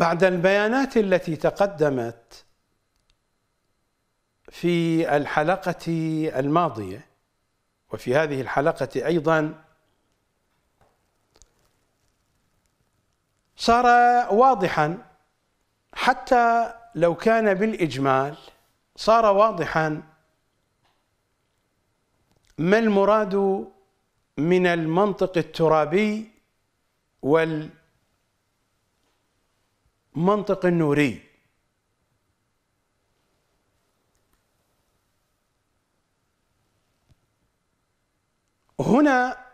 بعد البيانات التي تقدمت في الحلقة الماضية وفي هذه الحلقة أيضا صار واضحا حتى لو كان بالإجمال صار واضحا ما المراد من المنطق الترابي وال منطق النوري هنا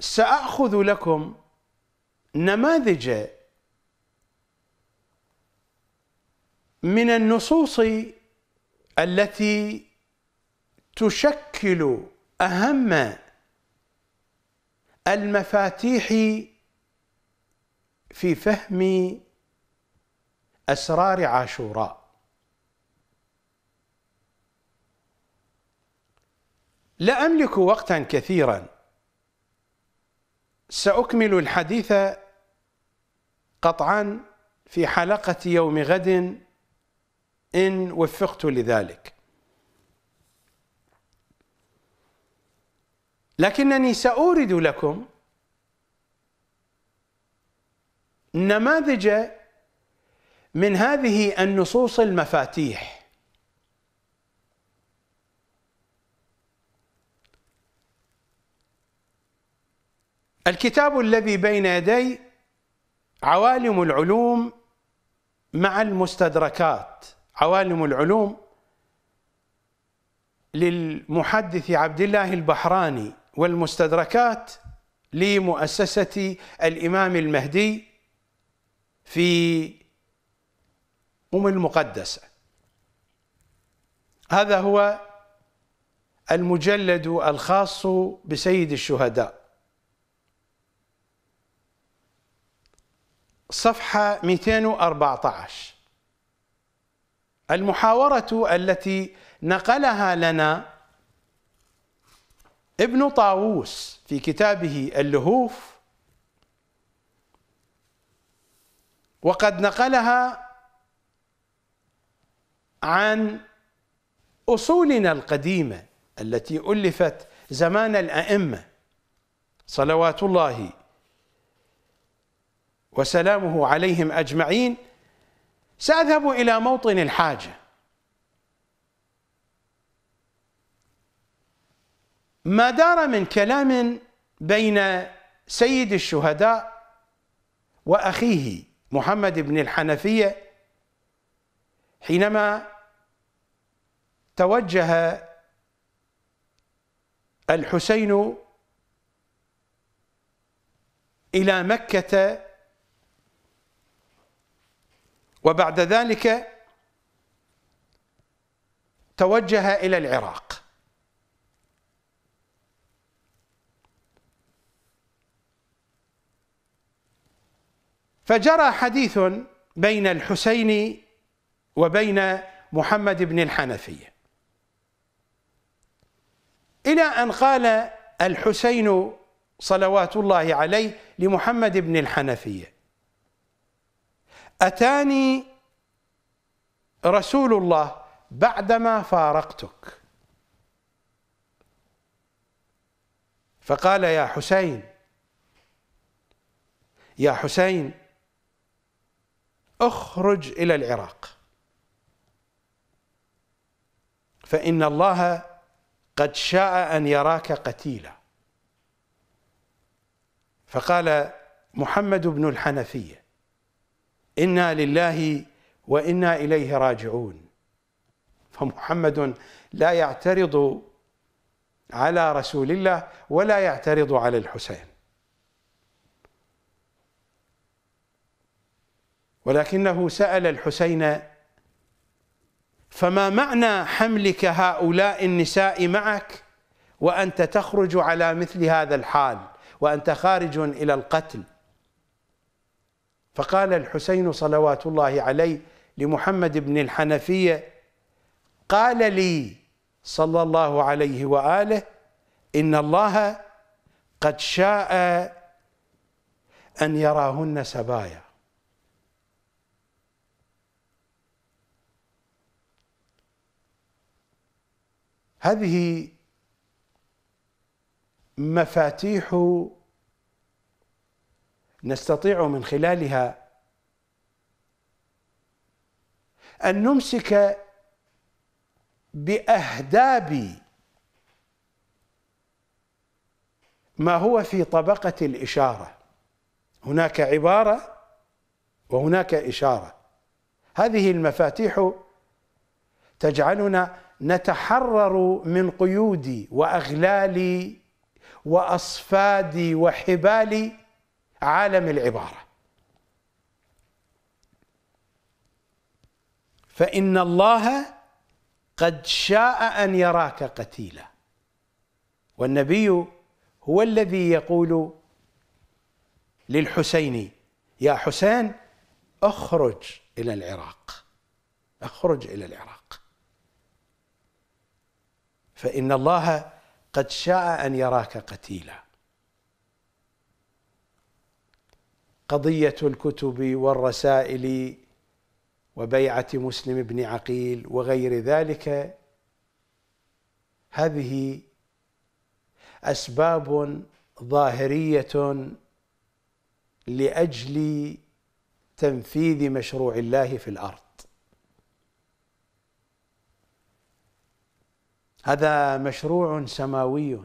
ساخذ لكم نماذج من النصوص التي تشكل اهم المفاتيح في فهم اسرار عاشوراء لا املك وقتا كثيرا ساكمل الحديث قطعا في حلقه يوم غد ان وفقت لذلك لكنني ساورد لكم نماذج من هذه النصوص المفاتيح الكتاب الذي بين يدي عوالم العلوم مع المستدركات عوالم العلوم للمحدث عبد الله البحراني والمستدركات لمؤسسة الإمام المهدي في أم المقدسة هذا هو المجلد الخاص بسيد الشهداء صفحة 214 المحاورة التي نقلها لنا ابن طاووس في كتابه اللهوف وقد نقلها عن اصولنا القديمه التي الفت زمان الائمه صلوات الله وسلامه عليهم اجمعين ساذهب الى موطن الحاجه ما دار من كلام بين سيد الشهداء واخيه محمد بن الحنفية حينما توجه الحسين إلى مكة وبعد ذلك توجه إلى العراق فجرى حديث بين الحسين وبين محمد بن الحنفية إلى أن قال الحسين صلوات الله عليه لمحمد بن الحنفية أتاني رسول الله بعدما فارقتك فقال يا حسين يا حسين اخرج الى العراق فان الله قد شاء ان يراك قتيلا فقال محمد بن الحنفيه انا لله وانا اليه راجعون فمحمد لا يعترض على رسول الله ولا يعترض على الحسين ولكنه سأل الحسين فما معنى حملك هؤلاء النساء معك وأنت تخرج على مثل هذا الحال وأنت خارج إلى القتل فقال الحسين صلوات الله عليه لمحمد بن الحنفية قال لي صلى الله عليه وآله إن الله قد شاء أن يراهن سبايا هذه مفاتيح نستطيع من خلالها ان نمسك باهداب ما هو في طبقه الاشاره هناك عباره وهناك اشاره هذه المفاتيح تجعلنا نتحرر من قيود واغلال واصفاد وحبال عالم العباره فان الله قد شاء ان يراك قتيلا والنبي هو الذي يقول للحسين يا حسين اخرج الى العراق اخرج الى العراق فإن الله قد شاء أن يراك قتيلا قضية الكتب والرسائل وبيعة مسلم بن عقيل وغير ذلك هذه أسباب ظاهرية لأجل تنفيذ مشروع الله في الأرض هذا مشروع سماوي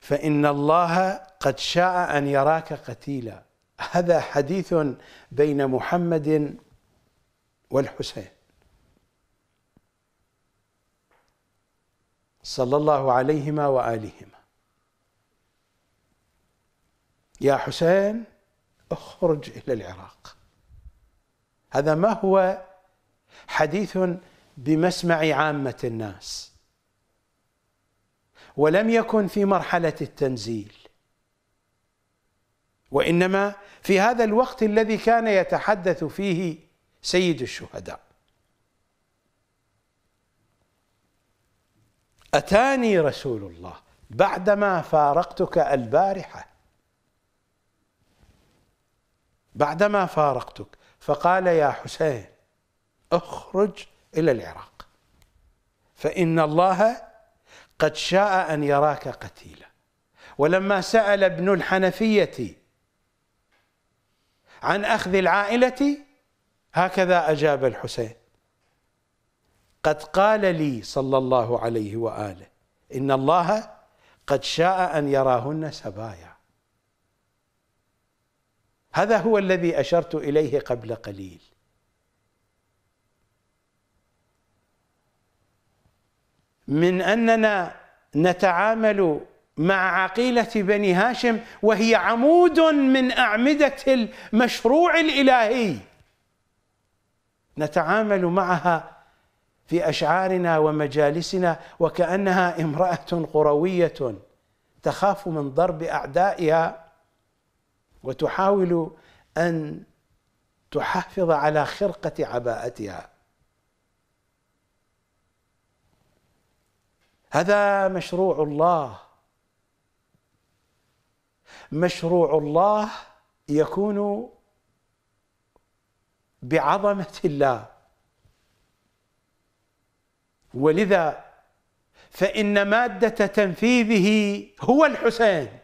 فإن الله قد شاء أن يراك قتيلا هذا حديث بين محمد والحسين صلى الله عليهما وآلهما يا حسين اخرج إلى العراق هذا ما هو حديث بمسمع عامة الناس ولم يكن في مرحلة التنزيل وإنما في هذا الوقت الذي كان يتحدث فيه سيد الشهداء أتاني رسول الله بعدما فارقتك البارحة بعدما فارقتك فقال يا حسين اخرج إلى العراق فإن الله قد شاء أن يراك قتيلا ولما سأل ابن الحنفية عن أخذ العائلة هكذا أجاب الحسين قد قال لي صلى الله عليه وآله إن الله قد شاء أن يراهن سبايا هذا هو الذي أشرت إليه قبل قليل من أننا نتعامل مع عقيلة بني هاشم وهي عمود من أعمدة المشروع الإلهي نتعامل معها في أشعارنا ومجالسنا وكأنها امرأة قروية تخاف من ضرب أعدائها وتحاول أن تحافظ على خرقة عباءتها هذا مشروع الله مشروع الله يكون بعظمه الله ولذا فان ماده تنفيذه هو الحسين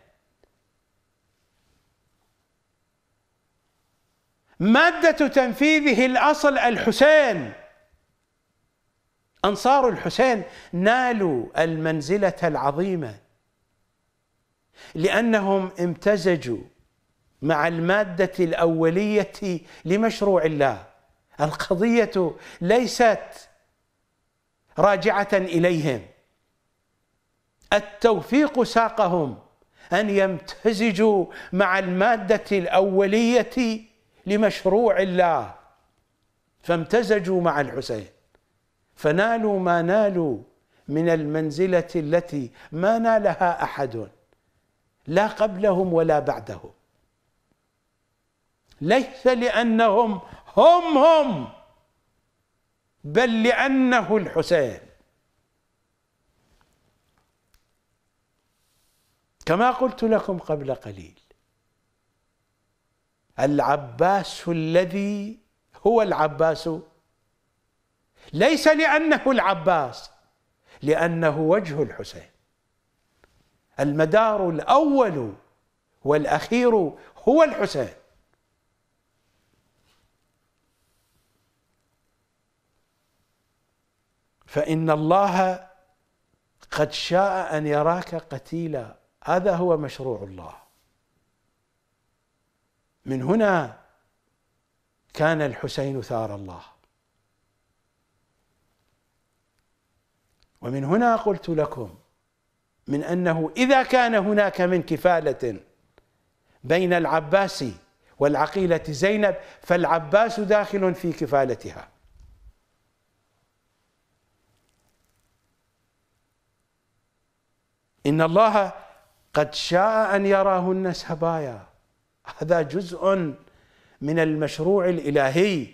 ماده تنفيذه الاصل الحسين أنصار الحسين نالوا المنزلة العظيمة لأنهم امتزجوا مع المادة الأولية لمشروع الله القضية ليست راجعة إليهم التوفيق ساقهم أن يمتزجوا مع المادة الأولية لمشروع الله فامتزجوا مع الحسين فنالوا ما نالوا من المنزلة التي ما نالها أحد لا قبلهم ولا بعدهم ليس لأنهم هم هم بل لأنه الحسين كما قلت لكم قبل قليل العباس الذي هو العباس ليس لأنه العباس لأنه وجه الحسين المدار الأول والأخير هو الحسين فإن الله قد شاء أن يراك قتيلا هذا هو مشروع الله من هنا كان الحسين ثار الله ومن هنا قلت لكم من انه اذا كان هناك من كفاله بين العباس والعقيله زينب فالعباس داخل في كفالتها ان الله قد شاء ان يراهن سبايا هذا جزء من المشروع الالهي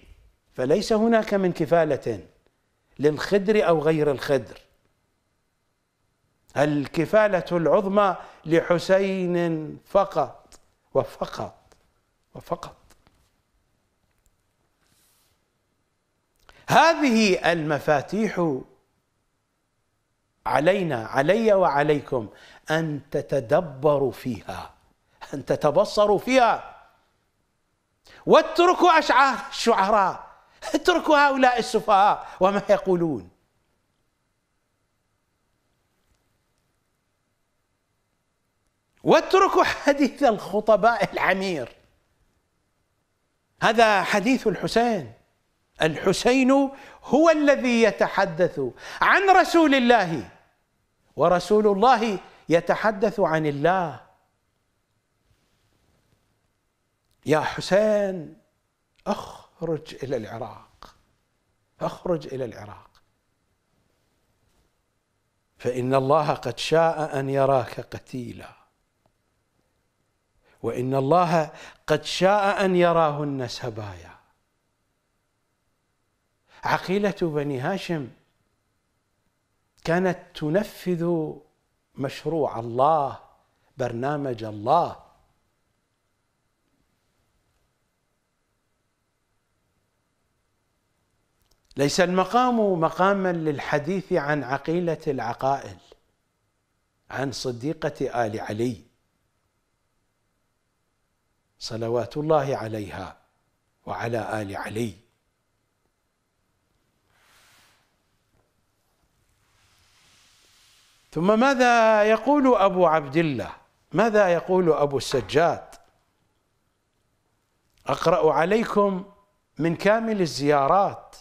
فليس هناك من كفاله للخدر او غير الخدر الكفالة العظمى لحسين فقط وفقط وفقط هذه المفاتيح علينا علي وعليكم أن تتدبروا فيها أن تتبصروا فيها واتركوا أشعار الشعراء اتركوا هؤلاء السفهاء وما يقولون واتركوا حديث الخطباء العمير هذا حديث الحسين الحسين هو الذي يتحدث عن رسول الله ورسول الله يتحدث عن الله يا حسين اخرج الى العراق اخرج الى العراق فان الله قد شاء ان يراك قتيلا وإن الله قد شاء أن يراهن سبايا عقيلة بني هاشم كانت تنفذ مشروع الله برنامج الله ليس المقام مقاما للحديث عن عقيله العقائل عن صديقه ال علي صلوات الله عليها وعلى آل علي ثم ماذا يقول أبو عبد الله ماذا يقول أبو السجاد أقرأ عليكم من كامل الزيارات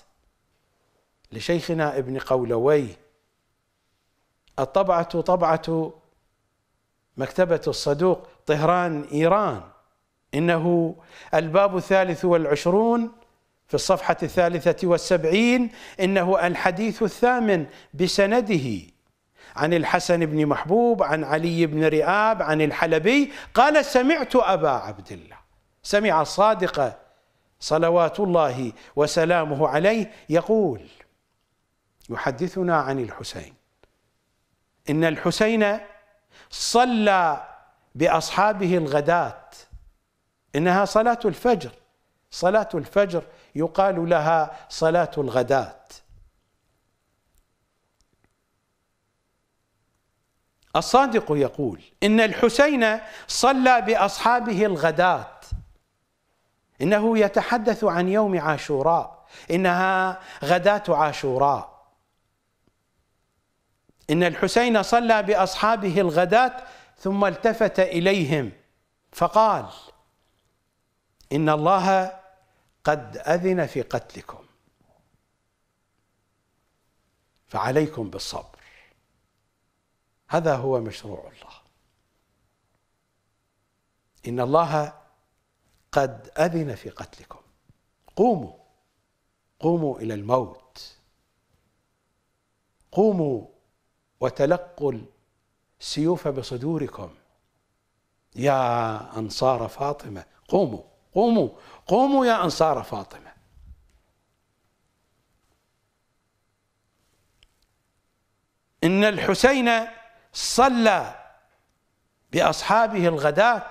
لشيخنا ابن قولويه الطبعة طبعة مكتبة الصدوق طهران إيران إنه الباب الثالث والعشرون في الصفحة الثالثة والسبعين إنه الحديث الثامن بسنده عن الحسن بن محبوب عن علي بن رئاب عن الحلبي قال سمعت أبا عبد الله سمع الصادق صلوات الله وسلامه عليه يقول يحدثنا عن الحسين إن الحسين صلى بأصحابه الغداة إنها صلاة الفجر صلاة الفجر يقال لها صلاة الغداة الصادق يقول إن الحسين صلى بأصحابه الغداة إنه يتحدث عن يوم عاشوراء إنها غداة عاشوراء إن الحسين صلى بأصحابه الغداة ثم التفت إليهم فقال إن الله قد أذن في قتلكم فعليكم بالصبر هذا هو مشروع الله إن الله قد أذن في قتلكم قوموا قوموا إلى الموت قوموا وتلقوا السيوف بصدوركم يا أنصار فاطمة قوموا قوموا قوموا يا أنصار فاطمة إن الحسين صلى بأصحابه الغداة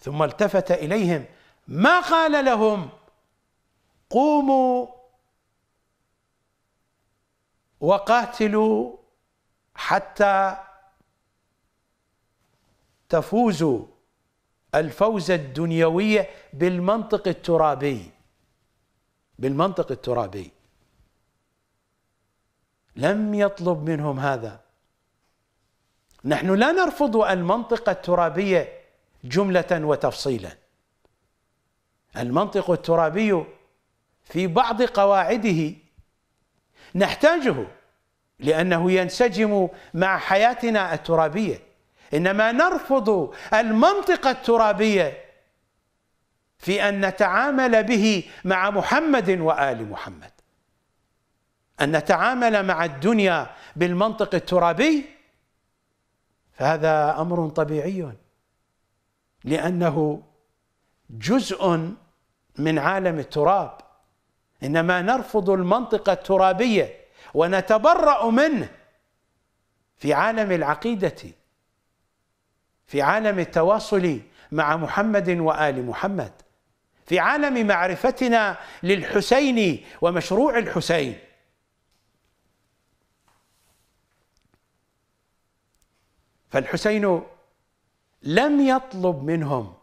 ثم التفت إليهم ما قال لهم قوموا وقاتلوا حتى تفوزوا الفوز الدنيوية بالمنطق الترابي بالمنطق الترابي لم يطلب منهم هذا نحن لا نرفض المنطقة الترابية جملة وتفصيلا المنطق الترابي في بعض قواعده نحتاجه لأنه ينسجم مع حياتنا الترابية انما نرفض المنطقه الترابيه في ان نتعامل به مع محمد وال محمد ان نتعامل مع الدنيا بالمنطق الترابي فهذا امر طبيعي لانه جزء من عالم التراب انما نرفض المنطقه الترابيه ونتبرأ منه في عالم العقيده في عالم التواصل مع محمد وآل محمد في عالم معرفتنا للحسين ومشروع الحسين فالحسين لم يطلب منهم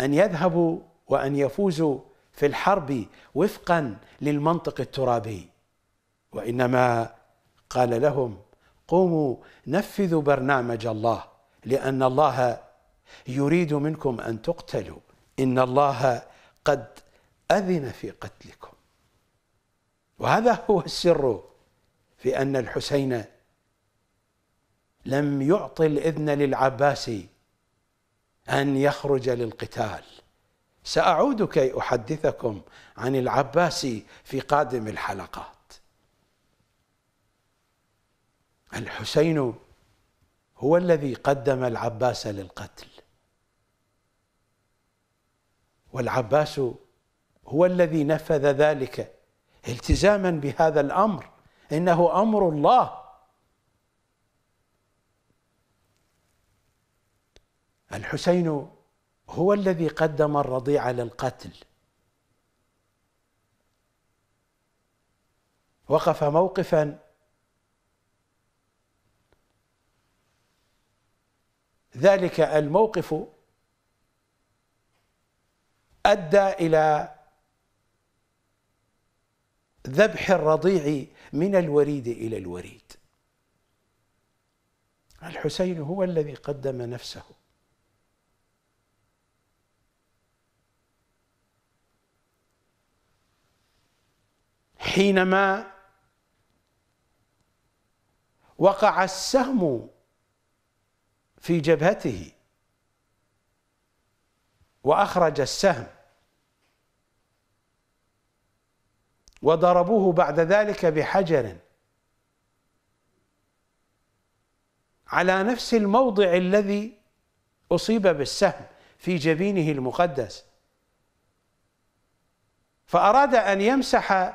ان يذهبوا وان يفوزوا في الحرب وفقا للمنطق الترابي وانما قال لهم قوموا نفذوا برنامج الله لأن الله يريد منكم أن تقتلوا إن الله قد أذن في قتلكم وهذا هو السر في أن الحسين لم يعطي الإذن للعباسي أن يخرج للقتال سأعود كي أحدثكم عن العباسي في قادم الحلقة الحسين هو الذي قدم العباس للقتل والعباس هو الذي نفذ ذلك التزاما بهذا الامر انه امر الله الحسين هو الذي قدم الرضيع للقتل وقف موقفا ذلك الموقف أدى إلى ذبح الرضيع من الوريد إلى الوريد الحسين هو الذي قدم نفسه حينما وقع السهم في جبهته واخرج السهم وضربوه بعد ذلك بحجر على نفس الموضع الذي اصيب بالسهم في جبينه المقدس فاراد ان يمسح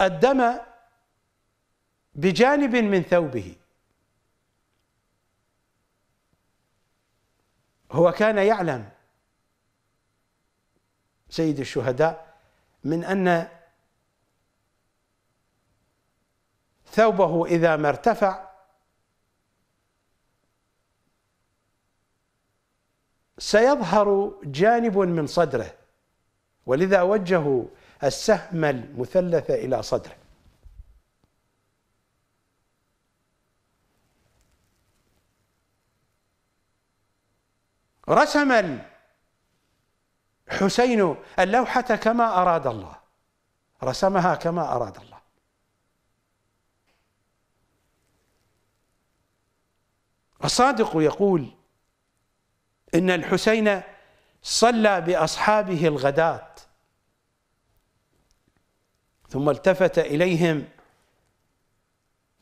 الدم بجانب من ثوبه هو كان يعلم سيد الشهداء من ان ثوبه اذا ما ارتفع سيظهر جانب من صدره ولذا وجهوا السهم المثلث الى صدره رسم الحسين اللوحة كما أراد الله رسمها كما أراد الله الصادق يقول إن الحسين صلى بأصحابه الغداة ثم التفت إليهم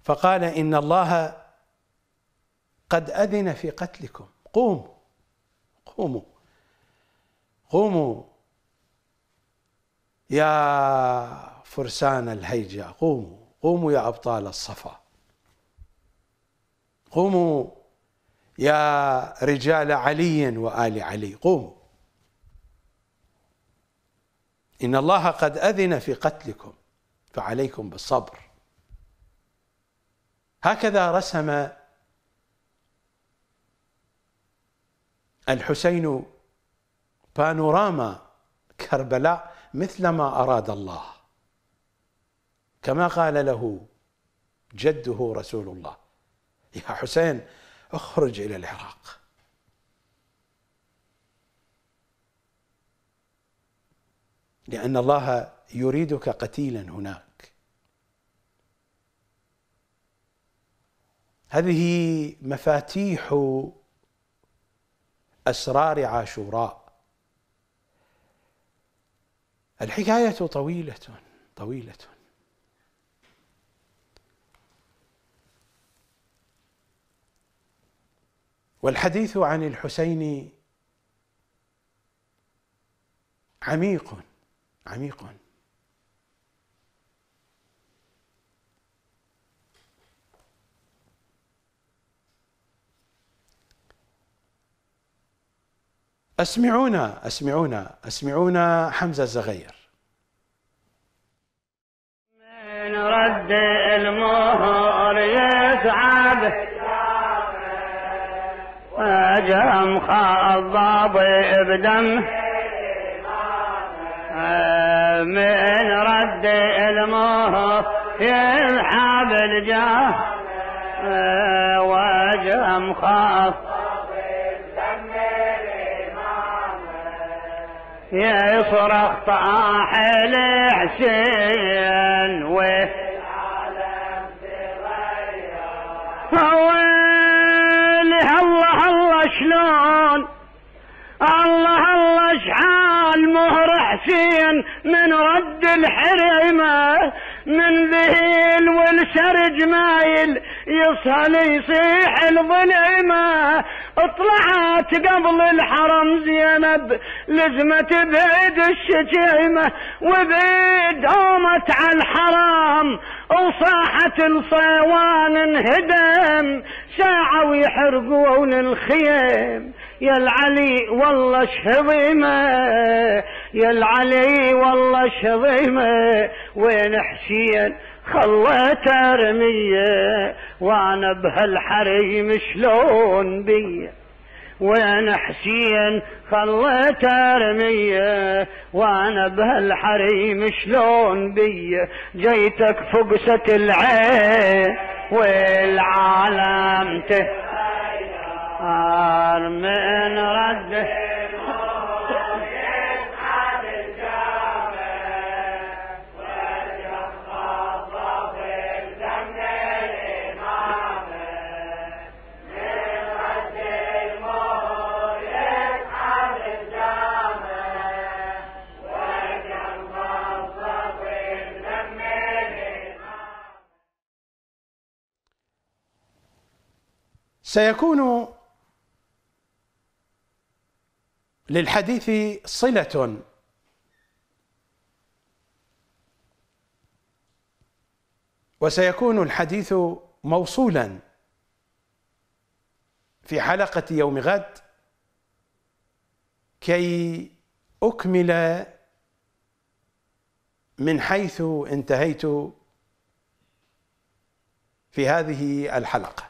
فقال إن الله قد أذن في قتلكم قوموا قوموا قوموا يا فرسان الهيجة قوموا قوموا يا أبطال الصفا قوموا يا رجال علي وآل علي قوموا إن الله قد أذن في قتلكم فعليكم بالصبر هكذا رسم الحسين بانوراما كربلاء مثل ما أراد الله كما قال له جده رسول الله يا حسين اخرج إلى العراق لأن الله يريدك قتيلا هناك هذه مفاتيح أسرار عاشوراء الحكاية طويلة طويلة والحديث عن الحسين عميق عميق اسمعونا اسمعونا اسمعونا حمزه الزغير من رد المهر يتعب وجم خضاب بدم من رد المهر يلحب الجاه وجم خضاب يصرخ طاح الحسين والعالم الله الله شلون الله الله شحال مهر حسين من رد الحريمه من ذهيل والسرج مايل يصهل يصيح الظلمه طلعت قبل الحرم زينب لزمت بعيد الشجيمة وبعيد قامت على الحرام وصاحت الصيوان انهدم ساعة ويحرقون الخيم يا العلي والله شهضيمة يا العلي والله شهضيمة وين حسين خليت رمية وانا بهالحريم شلون بي وين حسين خليت رمية وانا بهالحريم شلون بي جيتك فقسة العين والعالم تهار من رده سيكون للحديث صلة وسيكون الحديث موصولا في حلقة يوم غد كي أكمل من حيث انتهيت في هذه الحلقه